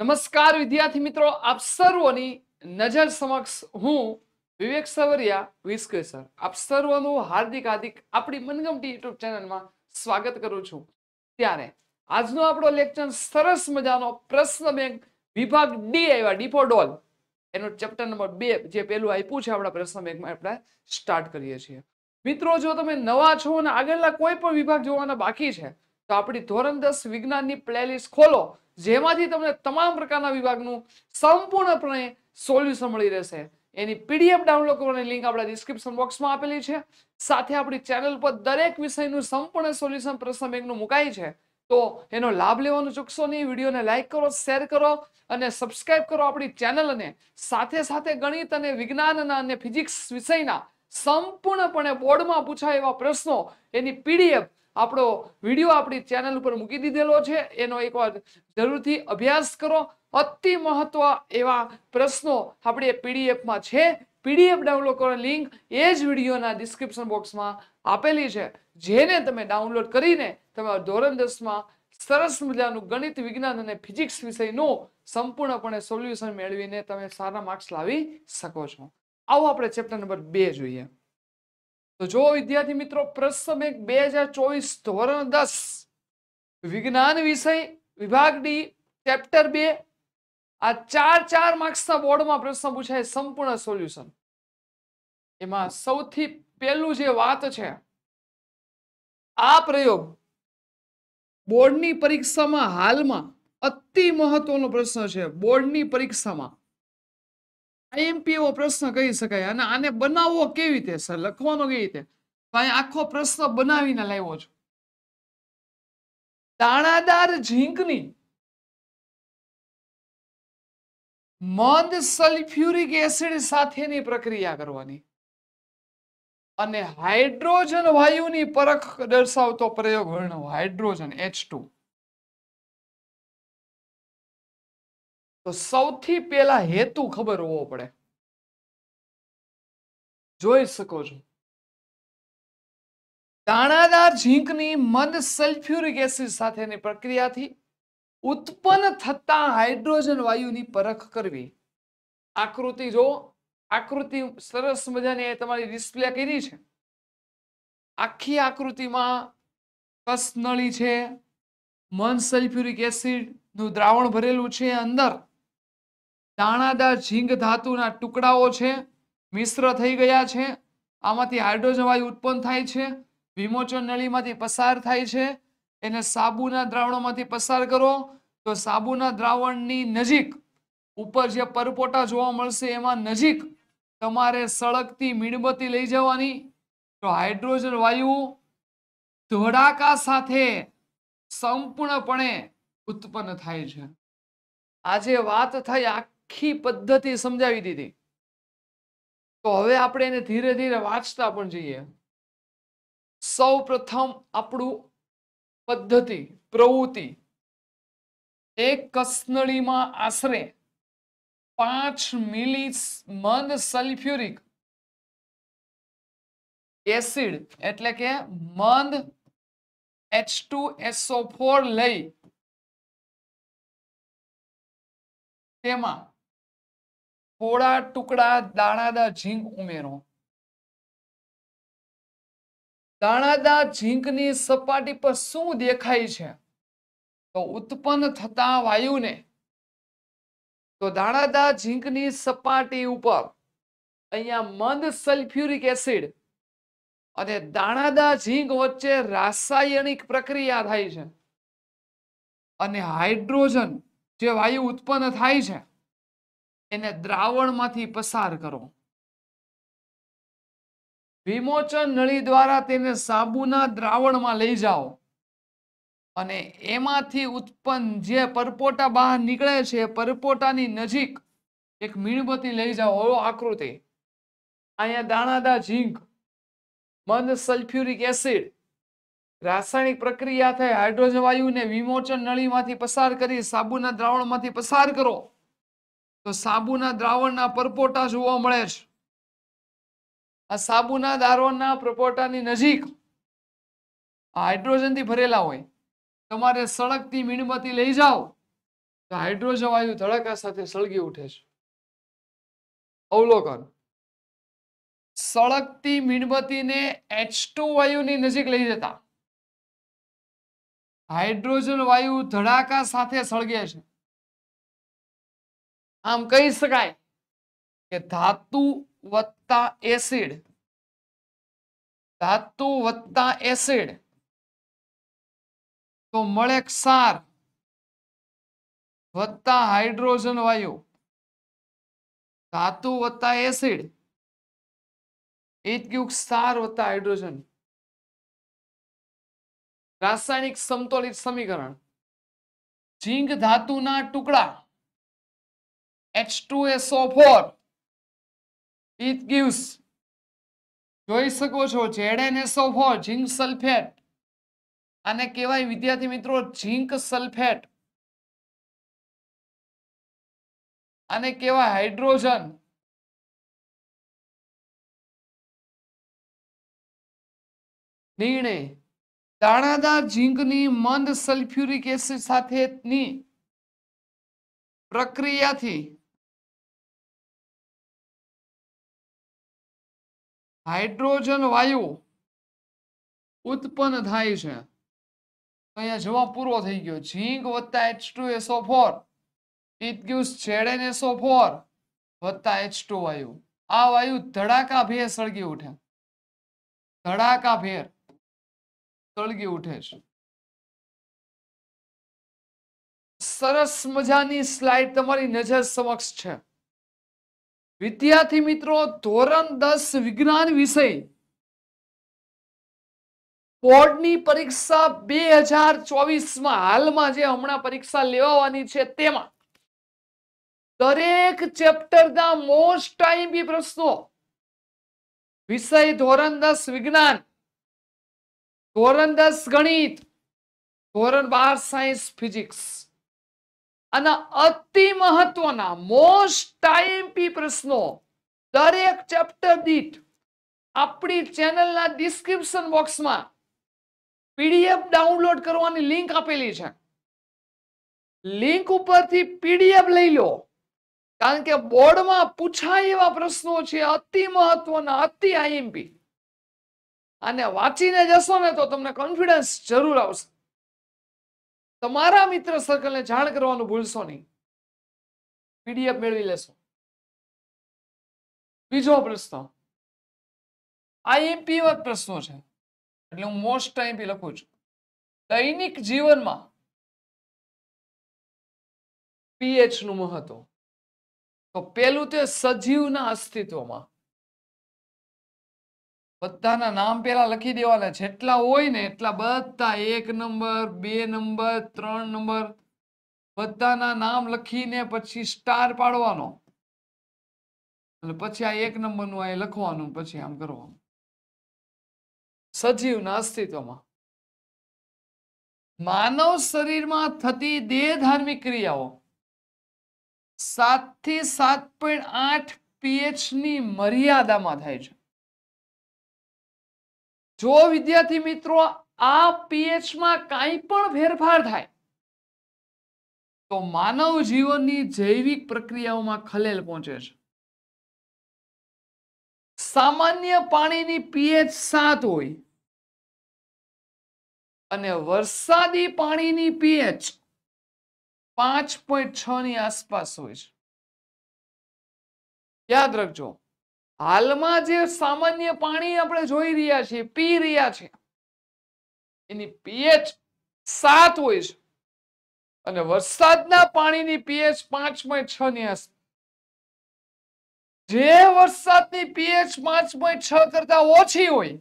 નમસ્કાર વિદ્યાર્થી મિત્રો આપ સર્વની નજર સમક્ષ હું વિવેક સવરિયા વિસ્કેસર આપ સર્વનું હાર્દિક હાર્દિક આપણી મનગમતી યુટ્યુબ ચેનલમાં સ્વાગત કરું છું ત્યારે આજનો આપણો લેક્ચર સરસ મજાનો પ્રશ્ન બેંક વિભાગ ડી આવ્યા ડીપો ડોલ એનો ચેપ્ટર નંબર બે જે પેલું આપ્યું છે આપણા પ્રશ્ન બેંકમાં આપણે સ્ટાર્ટ કરીએ છીએ મિત્રો જો તમે નવા છો અને આગળના કોઈ પણ વિભાગ જોવાના બાકી છે તો આપણી ધોરણ દસ વિજ્ઞાનની પ્લેલિસ્ટ ખોલો જેમાંથી તમને તમામ પ્રકારના વિભાગનું સંપૂર્ણપણે સોલ્યુશન મળી રહેશે એની પીડીએફ ડાઉનલોડ કરવાની લિંક આપણા ડિસ્ક્રિપ્શન બોક્સમાં આપેલી છે સાથે આપણી ચેનલ પર દરેક વિષયનું સંપૂર્ણ સોલ્યુશન પ્રશ્ન બેંકનું મુકાય છે તો એનો લાભ લેવાનું ચૂકશો નહીં વિડીયોને લાઇક કરો શેર કરો અને સબસ્ક્રાઇબ કરો આપણી ચેનલને સાથે સાથે ગણિત અને વિજ્ઞાનના અને ફિઝિક્સ વિષયના સંપૂર્ણપણે બોર્ડમાં પૂછાય એવા પ્રશ્નો એની પીડીએફ આપણો વિડીયો આપણી ચેનલ ઉપર મૂકી દીધેલો છે એનો એકવાર જરૂરથી અભ્યાસ કરો અતિ મહત્વ એવા પ્રશ્નો આપણે પીડીએફમાં છે પીડીએફ ડાઉનલોડ કરવાની લિંક એ જ વિડીયોના ડિસ્ક્રિપ્શન બોક્સમાં આપેલી છે જેને તમે ડાઉનલોડ કરીને તમારા ધોરણ દસમાં સરસ મજાનું ગણિત વિજ્ઞાન અને ફિઝિક્સ વિષયનું સંપૂર્ણપણે સોલ્યુશન મેળવીને તમે સારા માર્ક્સ લાવી શકો છો આવો આપણે ચેપ્ટર નંબર બે જોઈએ તો જો વિદ્યાર્થી મિત્રો પ્રશ્ન એક બે ધોરણ દસ વિજ્ઞાન વિષય વિભાગ ડી ચેપ્ટર બે આ ચાર ચાર માર્ક્સના બોર્ડમાં પ્રશ્ન પૂછાય સંપૂર્ણ સોલ્યુશન એમાં સૌથી પહેલું જે વાત છે આ પ્રયોગ બોર્ડની પરીક્ષામાં હાલમાં અતિ મહત્વનો પ્રશ્ન છે બોર્ડની પરીક્ષામાં આઈએમપી પ્રશ્ન કહી શકાય અને આને બનાવવો કેવી રીતે સર લખવાનો કેવી રીતે આખો પ્રશ્ન બનાવીને લાવ્યો છું દાણાદાર ઝીંકની મંદ સલ્ફ્યુરિક એસિડ સાથેની પ્રક્રિયા કરવાની અને હાઇડ્રોજન વાયુની પરખ દર્શાવતો પ્રયોગ વર્ણવો હાઇડ્રોજન એચ ટુ તો સૌથી પહેલા હેતુ ખબર હોવો પડે જોઈ શકો છો દાણાદાર ઝીંકની મંદ સલ્ફ્યુરિક એસિડ સાથેની પ્રક્રિયાથી ઉત્પન્ન થતા હાઇડ્રોજન વાયુની પરખ કરવી આકૃતિ જો આકૃતિ સરસ મજાની તમારી ડિસ્પ્લે કરી છે આખી આકૃતિમાં કસનળી છે મન સલ્ફ્યુરિક નું દ્રાવણ ભરેલું છે અંદર દાણાદાર ઝીંગ ધાતુના ટુકડાઓ છે મિશ્ર થઈ ગયા છે આમાંથી હાઇડ્રોજન વાયુ ઉત્પન્ન થાય છે વિમોચન નળીમાંથી પસાર થાય છે એને સાબુના દ્રાવણોમાંથી પસાર કરો તો સાબુના દ્રાવણની નજીક ઉપર જે પરપોટા જોવા મળશે એમાં નજીક તમારે સળગતી મીણબત્તી લઈ જવાની તો હાઇડ્રોજન વાયુ ધોળાકા સાથે સંપૂર્ણપણે ઉત્પન્ન થાય છે આજે વાત થઈ की पद्धति समझाई दी थी तो अब આપણે એને ધીરે ધીરે વાચાતા પણ જોઈએ સૌ પ્રથમ આપડુ પદ્ધતિ પ્રવૃતિ એક કસનળી માં આસરે 5 મિલી મંદ સલ્ફ્યુરિક એસિડ એટલે કે મંદ H2SO4 લઈ તેમાં થોડા ટુકડા દાણાદાર ઝીંક ઉમેરો દાણાદાર ઝીંકની સપાટી પર શું દેખાય છે તો ઉત્પન્ન થતા વાયુને તો દાણાદાર ઝીંકની સપાટી ઉપર અહીંયા મંદ સલ્ફ્યુરિક એસિડ અને દાણાદાર ઝીંક વચ્ચે રાસાયણિક પ્રક્રિયા થાય છે અને હાઇડ્રોજન જે વાયુ ઉત્પન્ન થાય છે એને દ્રાવણમાંથી પસાર કરો વિમોચન નળી દ્વારા તેને સાબુના દ્રાવણમાં લઈ જાઓ અને એમાંથી ઉત્પન્ન જે પરપોટા બહાર નીકળે છે પરપોટાની નજીક એક મીણબત્તી લઈ જાઓ હળો આકૃતિ અહીંયા દાણાદા ઝીંક મંદ સલ્ફ્યુરિક એસિડ રાસાયણિક પ્રક્રિયા થઈ હાઇડ્રોજન વાયુને વિમોચન નળીમાંથી પસાર કરી સાબુના દ્રાવણમાંથી પસાર કરો તો સાબુના દ્રાવણના પરપોટા જોવા મળે છે આ સાબુના દારોના પરપોટાની નજીક હાઇડ્રોજનથી ભરેલા હોય તમારે સળગતી મીણબત્તી લઈ જાઓ તો હાઇડ્રોજન વાયુ ધડકા સાથે સળગી ઉઠે છે અવલોકન સળગતી મીણબત્તીને એચ ટુ વાયુની નજીક લઈ જતા હાઇડ્રોજન વાયુ ધડાકા સાથે સળગે છે આમ કહી શકાય કે ધાતુ વત્તા એસિડ ધાતુ વત્તા એસિડ તો મળે ક્ષાર વત્તા હાઇડ્રોજન વાયુ ધાતુ વત્તા એસિડ એ જ ક્ષાર વત્તા હાઇડ્રોજન રાસાયણિક સમતોલિત સમીકરણ ઝીંક ધાતુના ટુકડા H2SO4 it gives જોઈ શકો છો ZnSO4 ઝિંક સલ્ફેટ અને કહેવાય વિદ્યાર્થી મિત્રો ઝિંક સલ્ફેટ અને કહેવાય હાઇડ્રોજન નિર્ણય દાણાદાર ઝીંકની મંદ સલ્ફ્યુરિક એસિડ સાથેની પ્રક્રિયાથી હાઇડ્રોજન વાયુ ઉત્પન્ન થાય છે અહીંયા જવાબ પૂરો થઈ ગયો ઝીંક વત્તા એચ ટુ એસો ફોર ઇથગ્યુસ છેડેન એસો ફોર વત્તા એચ ટુ વાયુ આ વાયુ ધડાકા ભેર સળગી ઉઠે ધડાકા ભેર સળગી ઉઠે છે સરસ મજાની સ્લાઇડ તમારી નજર સમક્ષ છે વિદ્યાર્થી મિત્રો ધોરણ દસ વિજ્ઞાન વિષય બોર્ડની પરીક્ષા બે હજાર ચોવીસમાં હાલમાં જે હમણાં પરીક્ષા લેવાવાની છે તેમાં દરેક ચેપ્ટરના મોસ્ટ ટાઈમ બી પ્રશ્નો વિષય ધોરણ દસ વિજ્ઞાન ધોરણ દસ ગણિત ધોરણ બાર સાયન્સ ફિઝિક્સ અને અતિ મહત્વના મોસ્ટ ટાઈમપી પ્રશ્નો દરેક ચેપ્ટર દીઠ આપણી ચેનલના ડિસ્ક્રિપ્શન બોક્સમાં પીડીએફ ડાઉનલોડ કરવાની લિંક આપેલી છે લિંક ઉપરથી પીડીએફ લઈ લો કારણ કે બોર્ડમાં પૂછાય એવા પ્રશ્નો છે અતિ મહત્વના અતિ આઈએમપી અને વાંચીને જશો ને તો તમને કોન્ફિડન્સ જરૂર આવશે તમારા મિત્ર સર્કલને જાણ કરવાનું ભૂલશો નહીં પીડીએફ મેળવી લેશો બીજો પ્રશ્ન આઈએમપી વર્ગ પ્રશ્નો છે એટલે હું મોસ્ટ ટાઈમ લખું છું દૈનિક જીવનમાં પીએચ નું મહત્વ તો પેલું તે સજીવના અસ્તિત્વમાં બધાના નામ પેલા લખી દેવાના જેટલા હોય ને એટલા બધા એક નંબર બે નંબર ત્રણ નંબર બધાના નામ લખીને પછી સ્ટાર પાડવાનો અને પછી આ એક નંબરનું આ લખવાનું પછી આમ કરવાનું સજીવના અસ્તિત્વમાં માનવ શરીરમાં થતી દેહ ધાર્મિક ક્રિયાઓ સાત થી સાત પોઈન્ટ આઠ પીએચ ની મર્યાદામાં થાય છે જો વિદ્યાર્થી મિત્રો આ માં કાંઈ પણ ફેરફાર થાય તો માનવ જીવનની જૈવિક પ્રક્રિયાઓમાં ખલેલ પહોંચે છે સામાન્ય પાણીની પીએચ સાત હોય અને વરસાદી પાણીની પીએચ પાંચ પોઈન્ટ છ ની આસપાસ હોય છે યાદ રાખજો હાલમાં જે સામાન્ય પાણી આપણે જોઈ રહ્યા છીએ પી રહ્યા છે એની પીએચ સાત હોય છે અને વરસાદના પાણીની પીએચ પાંચમાં છ ની જે વરસાદની પીએચ પાંચમાં છ કરતા ઓછી હોય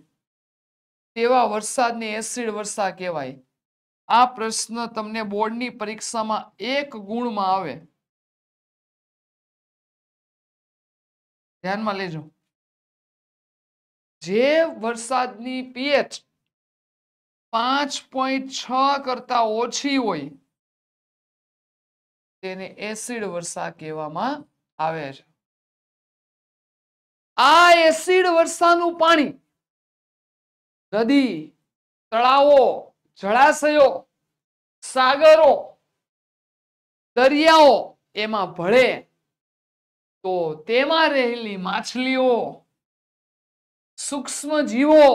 તેવા વરસાદને એસિડ વરસાદ કહેવાય આ પ્રશ્ન તમને બોર્ડની પરીક્ષામાં એક ગુણમાં આવે ધ્યાનમાં લેજો જે વરસાદની પીએચ પાંચ પોઈન્ટ છ કરતા ઓછી હોય તેને એસિડ વર્ષા કહેવામાં આવે છે આ એસિડ વર્ષાનું પાણી નદી તળાવો જળાશયો સાગરો દરિયાઓ એમાં ભળે તો તેમાં રહેલી માછલીઓ સૂક્ષ્મ જીવો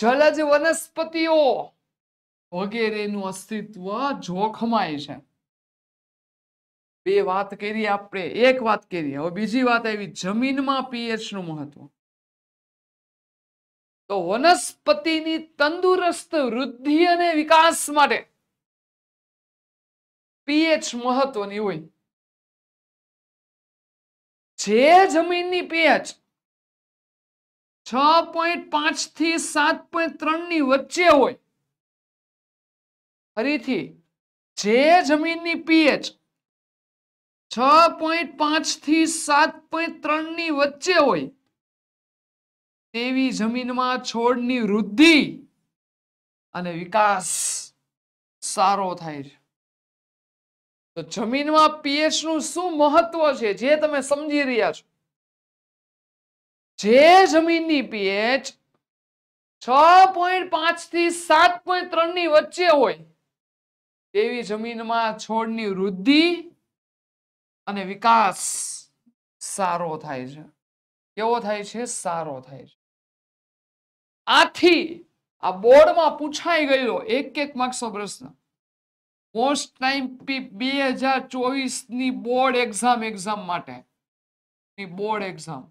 જલજ વનસ્પતિઓ વગેરેનું અસ્તિત્વ જોખમાય છે બે વાત કરી આપણે એક વાત કરી હવે બીજી વાત આવી જમીનમાં પીએચ નું મહત્વ તો વનસ્પતિની તંદુરસ્ત વૃદ્ધિ અને વિકાસ માટે પીએચ મહત્વની હોય જે જમીનની પીએચ છ પોઈન્ટ પાંચ થી સાત પોઈન્ટ ત્રણ ની વચ્ચે હોય ફરીથી જે જમીનની પીએચ છ પોઈન્ટ પાંચ થી સાત પોઈન્ટ ત્રણ ની વચ્ચે હોય તેવી જમીનમાં છોડની વૃદ્ધિ અને વિકાસ સારો થાય છે તો જમીનમાં પીએચ નું શું મહત્વ છે જે તમે સમજી રહ્યા છો જે જમીનની પીએચ છ પોઈન્ટ પાંચ થી સાત પોઈન્ટ ત્રણ ની વચ્ચે હોય તેવી જમીનમાં છોડની વૃદ્ધિ અને વિકાસ સારો થાય છે કેવો થાય છે સારો થાય છે આથી આ બોર્ડમાં પૂછાઈ ગયેલો એક એક માર્ક્સનો પ્રશ્ન મોસ્ટ ટાઈમ પી બે હજાર ચોવીસની બોર્ડ એક્ઝામ એક્ઝામ માટે બોર્ડ એક્ઝામ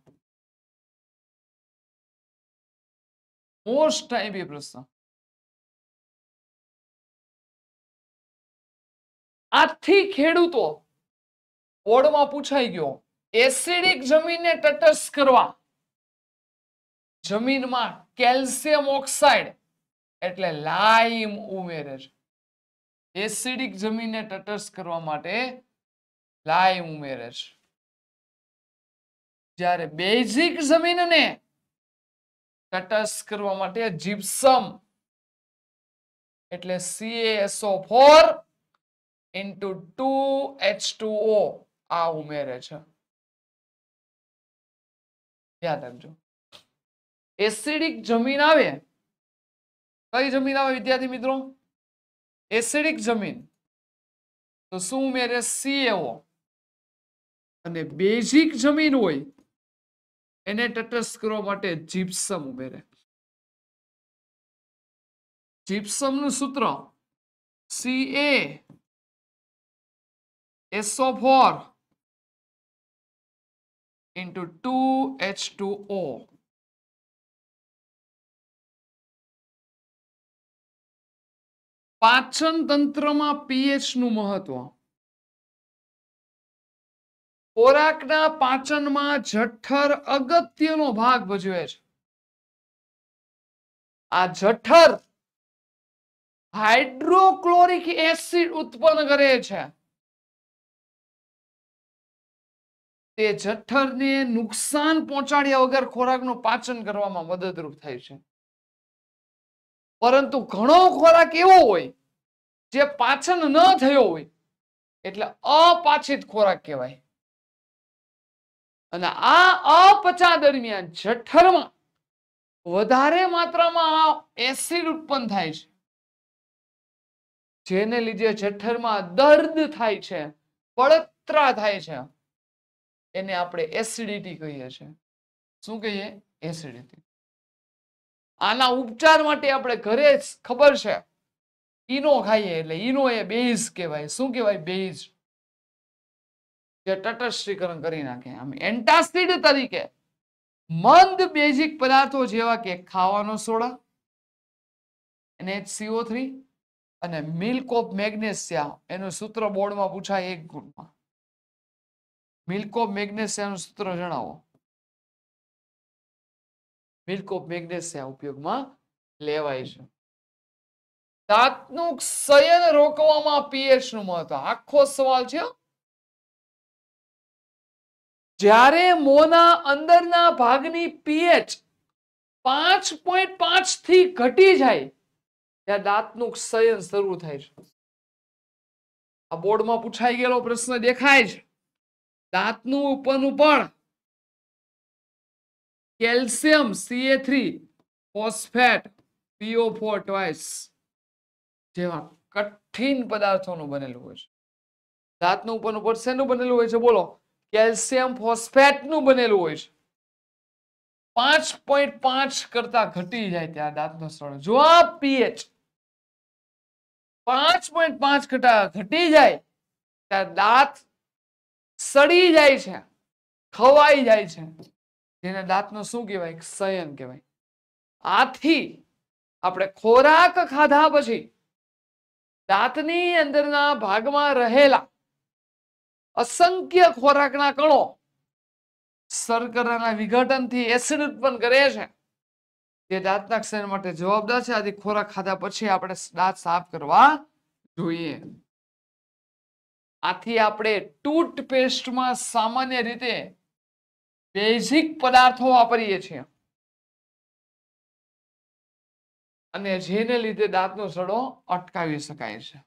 મોસ્ટ ટાઈમ એ પ્રશ્ન આથી ખેડૂતો બોર્ડમાં પૂછાઈ ગયો એસિડિક જમીનને તટસ્થ કરવા જમીનમાં કેલ્શિયમ ઓક્સાઇડ એટલે લાઈમ ઉમેરે છે એસિડિક જમીનને તટસ્થ કરવા માટે લાય ઉમેરે છે જ્યારે બેઝિક જમીનને તટસ્થ કરવા માટે જીપ્સમ એટલે CaSO4 four into two H આ ઉમેરે છે યાદ રાખજો એસિડિક જમીન આવે કઈ જમીન આવે વિદ્યાર્થી મિત્રો એસિડિક જમીન તો શું ઉમેરે સીએઓ અને બેઝિક જમીન હોય એને તટસ્થ કરવા માટે જીપ્સમ ઉમેરે જીપ્સમનું સૂત્ર C A SO four into two H two O પાચન તંત્રમાં પીએચ નું મહત્વ ખોરાકના પાચનમાં જઠર અગત્યનો ભાગ ભજવે છે આ જઠર હાઇડ્રોક્લોરિક એસિડ ઉત્પન્ન કરે છે તે જઠરને નુકસાન પહોંચાડ્યા વગર ખોરાકનું પાચન કરવામાં મદદરૂપ થાય છે પરંતુ ઘણો ખોરાક એવો હોય જે પાચન ન થયો હોય એટલે અપાચિત ખોરાક કહેવાય અને આ અપચા દરમિયાન જઠરમાં વધારે માત્રામાં એસિડ ઉત્પન્ન થાય છે જેને લીધે જઠરમાં દર્દ થાય છે પળતરા થાય છે એને આપણે એસિડિટી કહીએ છીએ શું કહીએ એસિડિટી આના ઉપચાર માટે આપણે ઘરે ખબર છે ઈનો ખાઈએ એટલે ઈનો એ બેઝ કહેવાય શું કહેવાય બેઝ જે તટસ્થીકરણ કરી નાખે આમ એન્ટાસિડ તરીકે મંદ બેઝિક પદાર્થો જેવા કે ખાવાનો સોડા એને સીઓ થ્રી અને મિલ્ક ઓફ મેગ્નેશિયા એનું સૂત્ર બોર્ડમાં પૂછાય એક ગુણમાં મિલ્ક ઓફ મેગ્નેશિયાનું સૂત્ર જણાવો મિલ્ક ઓફ મેગ્નેશિયા ઉપયોગમાં લેવાય છે દાંતનું ક્ષયન રોકવામાં પીએચ નું મહત્વ આખો સવાલ છે જ્યારે મોના અંદરના ભાગની પીએચ પાંચ પોઈન્ટ પાંચ થી ઘટી જાય ત્યાં દાંતનું ક્ષયન શરૂ થાય છે આ બોર્ડમાં પૂછાઈ ગયેલો પ્રશ્ન દેખાય છે દાંતનું ઉપરનું પણ calcium CA phosphate PO four જેવા કઠિન પદાર્થોનું બનેલું હોય છે ધાતનું ઉપરનું પદ શેનું બનેલું હોય છે બોલો કેલ્શિયમ ફોસ્ફેટનું બનેલું હોય છે પાંચ પોઈન્ટ પાંચ કરતા ઘટી જાય ત્યાં દાંતનો સરળ જો આ પીએચ પાંચ પોઈન્ટ પાંચ કરતા ઘટી જાય ત્યાં દાંત સડી જાય છે ખવાઈ જાય છે જેને દાંતનું શું કહેવાય ક્ષયન કહેવાય આથી આપણે ખોરાક ખાધા પછી દાંતની અંદરના ભાગમાં રહેલા અસંખ્ય ખોરાકના કણો શર્કરાના વિઘટનથી એસિડ ઉત્પન્ન કરે છે જે દાંતના ક્ષયન માટે જવાબદાર છે આથી ખોરાક ખાધા પછી આપણે દાંત સાફ કરવા જોઈએ આથી આપણે ટૂથપેસ્ટમાં સામાન્ય રીતે બેઝિક પદાર્થો વાપરીએ છીએ અને જેને લીધે દાંતનો સડો અટકાવી શકાય છે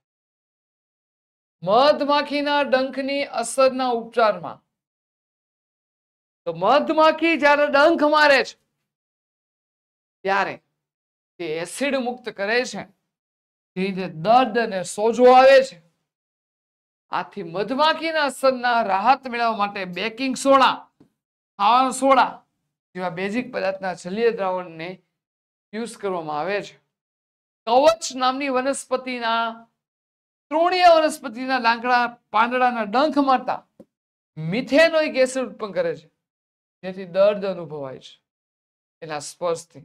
મધમાખીના ડંખની અસરના ઉપચારમાં તો મધમાખી જ્યારે ડંખ મારે છે ત્યારે તે એસિડ મુક્ત કરે છે જે દર્દ અને સોજો આવે છે આથી મધમાખીના અસરના રાહત મેળવવા માટે બેકિંગ સોડા ખાવાનો સોડા જેવા બેઝિક પદાર્થના જલીય દ્રાવણને યુઝ કરવામાં આવે છે કવચ નામની વનસ્પતિના તૃણીય વનસ્પતિના લાકડા પાંદડાના ડંખ મારતા મિથેનોય ગેસ ઉત્પન્ન કરે છે જેથી દર્દ અનુભવાય છે એના સ્પર્શથી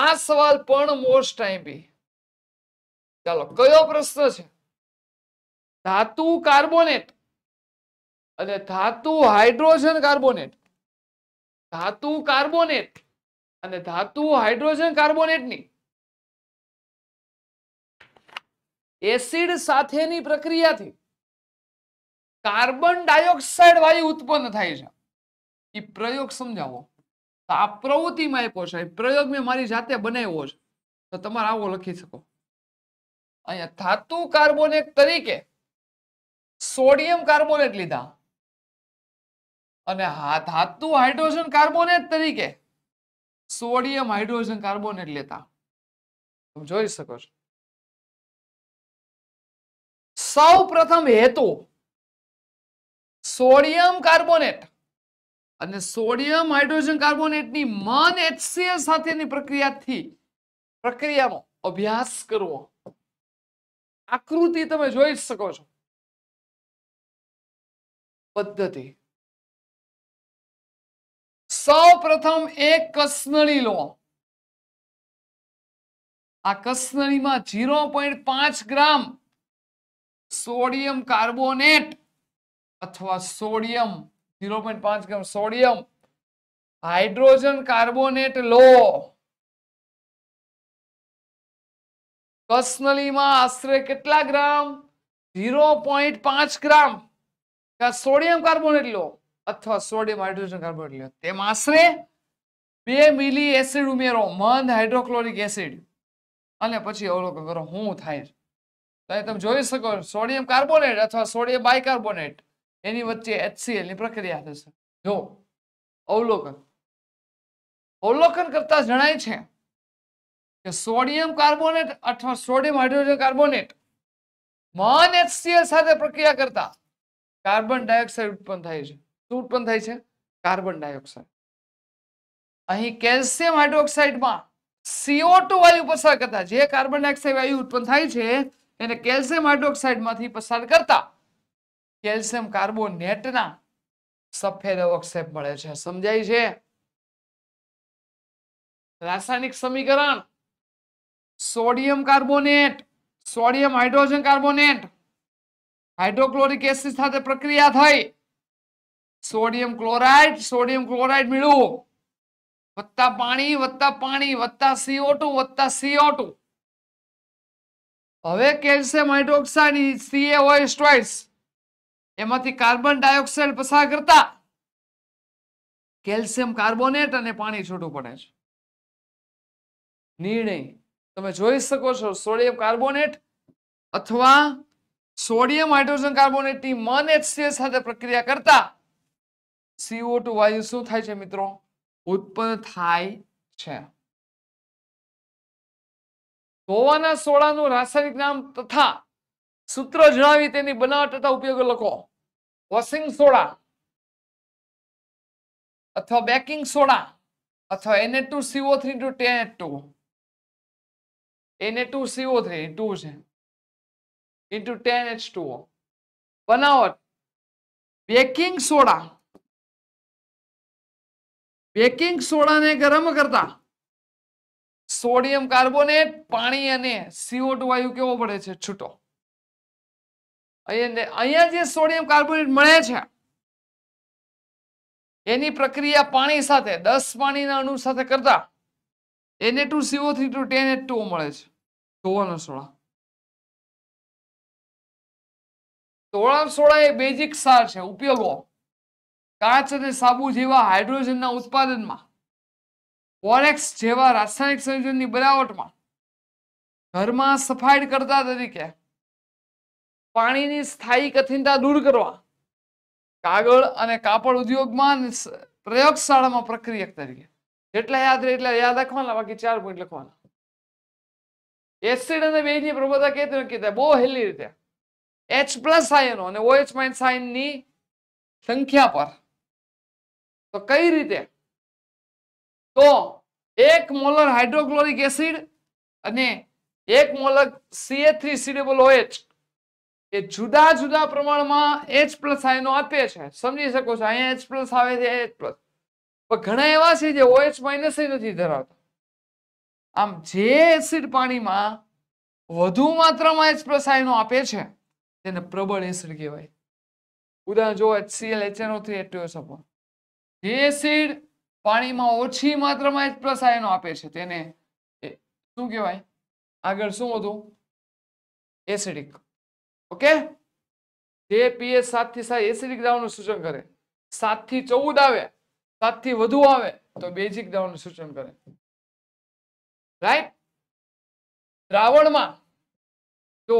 આ સવાલ પણ મોસ્ટ ટાઈમ બી ચાલો કયો પ્રશ્ન છે ધાતુ કાર્બોનેટ અને ધાતુ હાઇડ્રોજન કાર્બોનેટ ધાતુ કાર્બોનેટ અને ધાતુ હાઇડ્રોજન કાર્બોનેટની એસિડ સાથેની પ્રક્રિયાથી કાર્બન ડાયોક્સાઇડ વાયુ ઉત્પન્ન થાય છે એ પ્રયોગ સમજાવો આ પ્રવૃત્તિમાં આપ્યો છે પ્રયોગ મેં મારી જાતે બનાવ્યો છે તો તમારે આવો લખી શકો અહીંયા ધાતુ કાર્બોનેટ તરીકે સોડિયમ કાર્બોનેટ લીધા અને ધાતુ હાઇડ્રોજન કાર્બોનેટ તરીકે સોડિયમ હાઇડ્રોજન કાર્બોનેટ લેતા તમે જોઈ શકો છો સૌ પ્રથમ હેતુ સોડિયમ કાર્બોનેટ અને સોડિયમ હાઇડ્રોજન કાર્બોનેટની મન એચસીએલ સાથેની પ્રક્રિયાથી પ્રક્રિયાનો અભ્યાસ કરવો આકૃતિ તમે જોઈ શકો છો પદ્ધતિ સૌ પ્રથમ એક કસનળી લો આ કસનળીમાં જીરો પોઈન્ટ પાંચ ગ્રામ સોડિયમ કાર્બોનેટ અથવા સોડિયમ જીરો પોઈન્ટ પાંચ ગ્રામ સોડિયમ હાઇડ્રોજન કાર્બોનેટ લો કસનલીમાં આશરે કેટલા ગ્રામ જીરો પોઈન્ટ પાંચ ગ્રામ સોડિયમ કાર્બોનેટ લો અથવા સોડિયમ હાઇડ્રોજન કાર્બોનેટ તેમાં આશરે બે મિલી એસિડ ઉમેરો મંદ હાઇડ્રોક્લોરિક એસિડ અને પછી અવલોકન કરો શું થાય છે તમે જોઈ શકો સોડિયમ કાર્બોનેટ અથવા સોડિયમ બાયકાર્બોનેટ એની વચ્ચે એચસીએલની પ્રક્રિયા થશે જો અવલોકન અવલોકન કરતા જણાય છે કે સોડિયમ કાર્બોનેટ અથવા સોડિયમ હાઇડ્રોજન કાર્બોનેટ મન એચસીએલ સાથે પ્રક્રિયા કરતા કાર્બન ડાયોક્સાઇડ ઉત્પન્ન થાય છે શું ઉત્પન્ન થાય છે કાર્બન ડાયોક્સાઇડ અહીં કેલ્શિયમ હાઇડ્રોક્સાઇડમાં સીઓ ટુ વાયુ પસાર કરતા જે કાર્બન ડાયોક્સાઇડ વાયુ ઉત્પન્ન થાય છે એને કેલ્શિયમ માંથી પસાર કરતા કેલ્શિયમ કાર્બોનેટના સફેદ અવક્ષેપ મળે છે સમજાય છે રાસાયણિક સમીકરણ sodium carbonate sodium hydrogen carbonate hydrochloric acid સાથે પ્રક્રિયા થઈ સોડિયમ ક્લોરાઇડ સોડિયમ ક્લોરાઇડ મેળવો વત્તા પાણી વત્તા પાણી વધતા સીઓ ટુ વત્તા સીઓ ટુ હવે કેલ્શિયમ હાઇડ્રોક્સાઇડ સીએઓ સ્ટોઇસ એમાંથી કાર્બન ડાયોક્સાઇડ પસાર કરતા કેલ્શિયમ કાર્બોનેટ અને પાણી છૂટું પડે છે નિર્ણય તમે જોઈ શકો છો સોડિયમ કાર્બોનેટ અથવા સોડિયમ હાઇડ્રોજન કાર્બોનેટની મન એચસીએલ સાથે પ્રક્રિયા કરતા સીઓ ટુ વાયુ શું થાય છે મિત્રો ઉત્પન્ન થાય છે ગોવાના નું રાસાયણિક નામ તથા સૂત્ર જણાવી તેની બનાવટ તથા ઉપયોગ લખો વોશિંગ સોડા અથવા બેકિંગ સોડા અથવા NA two CO three two ten two NA two CO three two છે ઇન્ટુ ટેન એચ ટુ બનાવટ બેકિંગ સોડા બેકિંગ સોડાને ગરમ કરતા સોડિયમ કાર્બોનેટ પાણી અને CO2 વાયુ કેવો પડે છે છૂટો અહીંયા જે સોડિયમ કાર્બોનેટ મળે છે એની પ્રક્રિયા પાણી સાથે દસ પાણીના અણુ સાથે કરતા NA two CO three two ten at two મળે છે ધોવાનો સોડા ધોળાવ સોડા એ બેઝિક સાર છે ઉપયોગો કાચ અને સાબુ જેવા હાઇડ્રોજનના ઉત્પાદનમાં ફોરેક્સ જેવા રાસાયણિક સંયોજનની બનાવટમાં ઘરમાં સફાઈ કરતા તરીકે પાણીની સ્થાયી કઠિનતા દૂર કરવા કાગળ અને કાપડ ઉદ્યોગમાં પ્રયોગશાળામાં પ્રક્રિયક તરીકે જેટલા યાદ રહે એટલા યાદ રાખવાના બાકી ચાર પોઈન્ટ લખવાના એસિડ અને બેની પ્રબળતા કેવી રીતે બહુ હેલી રીતે એચ પ્લસ આયનો અને ઓએચ માઇનસ આયનની સંખ્યા પર તો કઈ રીતે તો એક મોલર હાઇડ્રોક્લોરિક એસિડ અને એક મોલર સીએ થ્રી સીડેબલ ઓએચ એ જુદા જુદા પ્રમાણમાં એચ પ્લસ આયનો આપે છે સમજી શકો છો અહીંયા એચ પ્લસ આવે છે એચ પ્લસ પણ ઘણા એવા છે જે ઓએચ માઇનસ નથી ધરાવતા આમ જે એસિડ પાણીમાં વધુ માત્રામાં એચ પ્લસ આયનો આપે છે તેને પ્રબળ એસિડ કહેવાય ઉદાહરણ એચ જો થ્રી HNO3 H2SO4 જે એસિડ પાણીમાં ઓછી માત્રામાં એચ આપે છે તેને શું કહેવાય આગળ શું હતું એસિડિક ઓકે જે પીએચ સાત થી સાત એસિડિક દ્રાવણનું સૂચન કરે સાત થી ચૌદ આવે સાત થી વધુ આવે તો બેઝિક દ્રાવણનું સૂચન કરે રાઈટ દ્રાવણમાં તો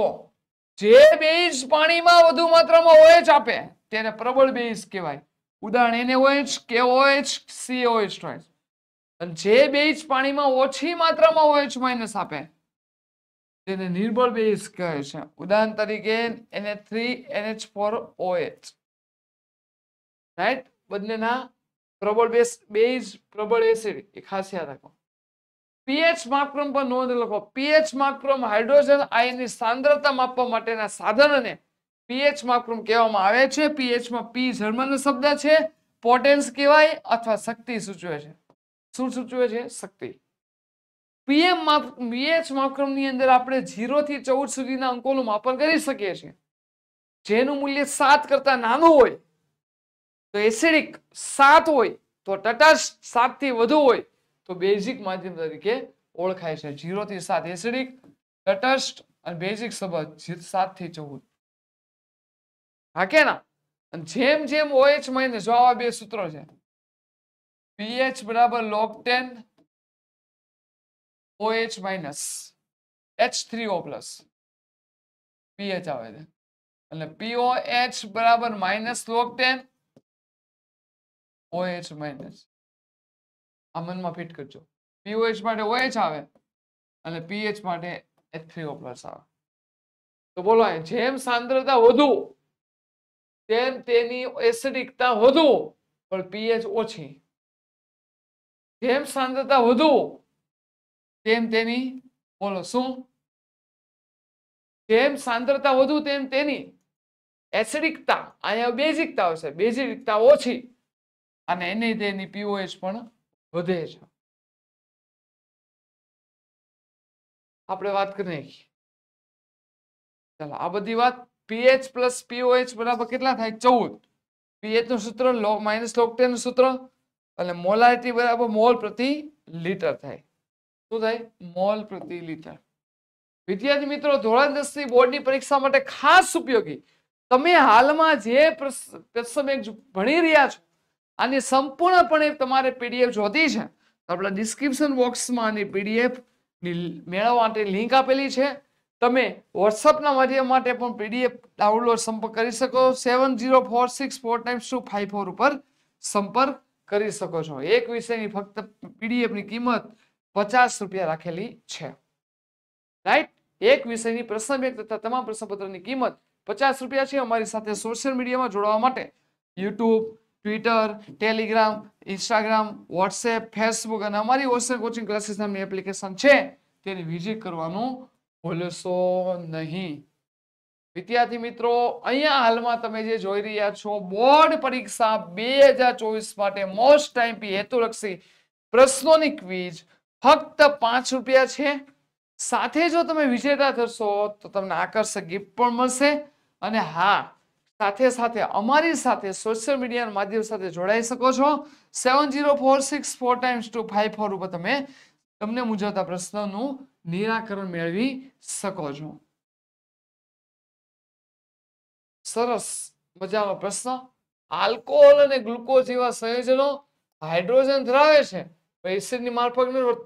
જે બેઝ પાણીમાં વધુ માત્રામાં ઓએચ આપે તેને પ્રબળ બેઝ કહેવાય ઉદાહરણ કે NaOH KOH COH હોય જે બેઝ પાણીમાં ઓછી માત્રામાં ઓએચ માઇનસ આપે તેને નિર્બળ બેઝ કહે છે ઉદાહરણ તરીકે NA three NH four OH right બંનેના પ્રબળ બેઝ બેઝ પ્રબળ એસિડ એ ખાસ યાદ રાખો પીએચ માપક્રમ પર નોંધ લખો પીએચ માપક્રમ હાઇડ્રોજન આયનની સાંદ્રતા માપવા માટેના સાધનને પીએચ માપક્રમ કહેવામાં આવે છે પીએચમાં પી જર્મન શબ્દ છે પોટેન્સ કહેવાય અથવા શક્તિ સૂચવે છે શું સૂચવે છે શક્તિ પીએમ માપ પીએચ માપક્રમની અંદર આપણે થી ચૌદ સુધીના અંકોનું માપન કરી શકીએ છીએ જેનું મૂલ્ય સાત કરતા નાનું હોય તો એસિડિક સાત હોય તો ટટાશ સાતથી વધુ હોય તો બેઝિક માધ્યમ તરીકે ઓળખાય છે થી સાત એસિડિક તટસ્થ અને બેઝિક શબ્દ સાતથી ચૌદ હા કે ના જેમ જેમ ઓએચ માઇનસ જો આવા બે સૂત્રો છે પીએચ બરાબર log ten OH minus H three O plus pH આવે છે એટલે પીઓ બરાબર minus log ten OH minus આ મનમાં ફિટ કરજો પીઓએચ માટે ઓએચ આવે અને પીએચ માટે એચ થ્રી ઓ પ્લસ આવે તો બોલો જેમ સાંદ્રતા વધુ તેમ તેની એસિડિકતા વધુ પણ પીએચ ઓછી જેમ સાંદ્રતા વધુ તેમ તેની બોલો શું જેમ સાંદ્રતા વધુ તેમ તેની એસિડિકતા અહીંયા બેઝિકતા આવશે બેઝિકતા ઓછી અને એની તેની પીઓએચ પણ વધે છે આપણે વાત કરી નાખીએ ચાલો આ બધી વાત પીએચ પ્લસ પીઓએચ બરાબર કેટલા થાય ચૌદ પીએચ નું સૂત્ર લો માઇનસ લોકટેન નું સૂત્ર અને મોલારિટી બરાબર મોલ પ્રતિ લીટર થાય શું થાય મોલ પ્રતિ લીટર વિદ્યાર્થી મિત્રો ધોરણ દસ ની બોર્ડની પરીક્ષા માટે ખાસ ઉપયોગી તમે હાલમાં જે પ્રસમ ભણી રહ્યા છો આની સંપૂર્ણપણે તમારે પીડીએફ જોતી છે આપણા ડિસ્ક્રિપ્શન બોક્સમાં આની પીડીએફ મેળવવા માટે લિંક આપેલી છે તમે વોટ્સઅપના માધ્યમ માટે પણ પીડીએફ ડાઉનલોડ સંપર્ક કરી શકો seven zero four six four times two five four ઉપર સંપર્ક કરી શકો છો એક વિષયની ફક્ત પીડીએફની કિંમત પચાસ રૂપિયા રાખેલી છે રાઈટ એક વિષયની પ્રશ્ન બેંક તથા તમામ પ્રશ્નપત્રની કિંમત પચાસ રૂપિયા છે અમારી સાથે સોશિયલ મીડિયામાં જોડાવા માટે YouTube Twitter Telegram Instagram WhatsApp Facebook અને અમારી ઓસન કોચિંગ ક્લાસીસ નામની એપ્લિકેશન છે તેને વિઝિટ કરવાનું ભૂલશો નહીં વિદ્યાર્થી મિત્રો અહીંયા હાલમાં તમે જે જોઈ રહ્યા છો બોર્ડ પરીક્ષા બે માટે મોસ્ટ ટાઈમ પી હેતુલક્ષી પ્રશ્નોની ક્વિઝ ફક્ત પાંચ રૂપિયા છે સાથે જો તમે વિજેતા થશો તો તમને આકર્ષક ગિફ્ટ પણ મળશે અને હા સાથે સાથે અમારી સાથે સોશિયલ મીડિયાના માધ્યમ સાથે જોડાઈ શકો છો seven zero four six four times two five four ઉપર તમે તમને મૂંઝવતા પ્રશ્નનું નિરાકરણ મેળવી શકો છો સરસ મજાનો પ્રશ્ન આલ્કોહોલ અને ગ્લુકોઝ જેવા સંયોજનો હાઇડ્રોજન ધરાવે છે એસિડની મારફત નિર્વૃત્ત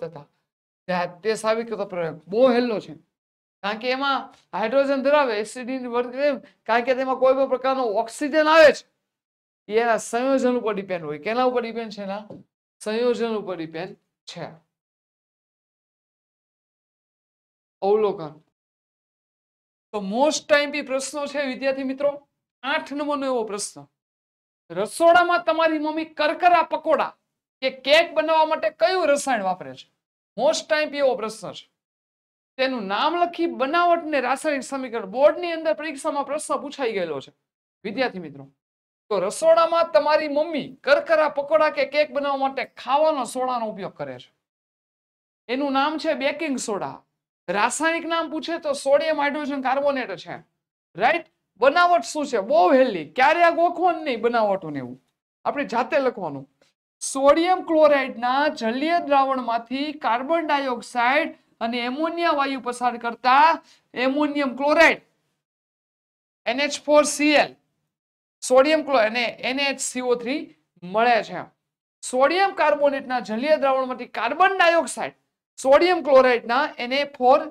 તે સાબિત કરતો પ્રયોગ બહુ હેલ્લો છે કારણ કે એમાં હાઇડ્રોજન ધરાવે એસિડની વર્ગ કારણ કે તેમાં કોઈ પણ પ્રકારનો ઓક્સિજન આવે છે એના સંયોજન ઉપર ડિપેન્ડ હોય કેના ઉપર ડિપેન્ડ છે એના સંયોજન ઉપર ડિપેન્ડ છે અવલોકન તો મોસ્ટ ટાઈમ બી પ્રશ્નો છે વિદ્યાર્થી મિત્રો આઠ નંબરનો એવો પ્રશ્ન રસોડામાં તમારી મમ્મી કરકરા પકોડા કે કેક બનાવવા માટે કયું રસાયણ વાપરે છે મોસ્ટ ટાઈમ એવો પ્રશ્ન છે તેનું નામ લખી બનાવટ ને રાસાયણિક સમીકરણ બોર્ડની અંદર પરીક્ષામાં પ્રશ્ન પૂછાઈ ગયેલો છે વિદ્યાર્થી મિત્રો તો રસોડામાં તમારી મમ્મી કરકરા પકોડા કે કેક બનાવવા માટે ખાવાનો સોડાનો ઉપયોગ કરે છે એનું નામ છે બેકિંગ સોડા રાસાયણિક નામ પૂછે તો સોડિયમ હાઇડ્રોજન કાર્બોનેટ છે રાઈટ બનાવટ શું છે બહુ વહેલી ક્યારે આ ગોખવાનું નહીં બનાવટોને એવું આપણે જાતે લખવાનું સોડિયમ ક્લોરાઇડના જલીય દ્રાવણમાંથી કાર્બન ડાયોક્સાઇડ અને એમોનિયા વાયુ પસાર કરતા ammonium chloride NH four CL sodium ક્લોર અને એનએચ સીઓ થ્રી મળે છે સોડિયમ કાર્બોનેટના જલીય દ્રાવણમાંથી કાર્બન ડાયોક્સાઇડ સોડિયમ ક્લોરાઇડના એને ફોર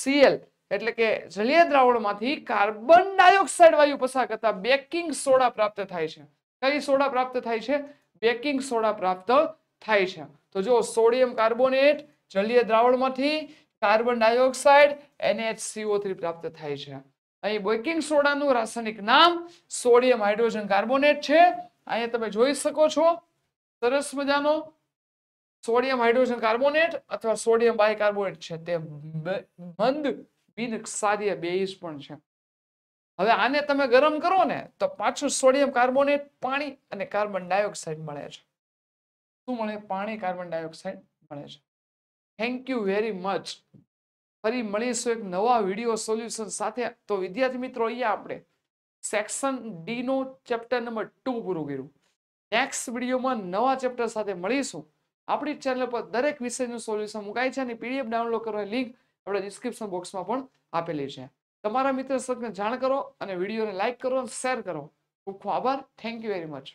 સીએલ એટલે કે જલીય દ્રાવણમાંથી કાર્બન ડાયોક્સાઇડ વાયુ પસાર કરતા બેકિંગ સોડા પ્રાપ્ત થાય છે કઈ સોડા પ્રાપ્ત થાય છે બેકિંગ સોડા પ્રાપ્ત થાય છે તો જો સોડિયમ કાર્બોનેટ જલીય દ્રાવણમાંથી કાર્બન ડાયોક્સાઇડ થ્રી પ્રાપ્ત થાય છે અહીં બેકિંગ સોડાનું રાસાયણિક નામ સોડિયમ હાઇડ્રોજન કાર્બોનેટ છે અહીંયા તમે જોઈ શકો છો સરસ મજાનો સોડિયમ હાઇડ્રોજન કાર્બોનેટ અથવા સોડિયમ બાયકાર્બોનેટ છે તે મંદ બિન ક્ષારીય બેઇઝ પણ છે હવે આને તમે ગરમ કરો ને તો પાછું સોડિયમ કાર્બોનેટ પાણી અને કાર્બન ડાયોક્સાઇડ મળે છે શું મળે પાણી કાર્બન ડાયોક્સાઇડ મળે છે થેન્ક યુ વેરી મચ ફરી મળીશું એક નવા વિડીયો સોલ્યુશન સાથે તો વિદ્યાર્થી મિત્રો અહીંયા આપણે સેક્શન ડી નો ચેપ્ટર નંબર ટુ પૂરું કર્યું નેક્સ્ટ વિડીયોમાં નવા ચેપ્ટર સાથે મળીશું આપણી ચેનલ પર દરેક વિષયનું સોલ્યુશન મુકાય છે અને પીડીએફ ડાઉનલોડ કરવાની લિંક આપણે ડિસ્ક્રિપ્શન બોક્સમાં પણ આપેલી છે તમારા મિત્ર સર્કને જાણ કરો અને વિડીયોને લાઇક કરો અને શેર કરો ખૂબ ખૂબ આભાર થેન્ક યુ વેરી મચ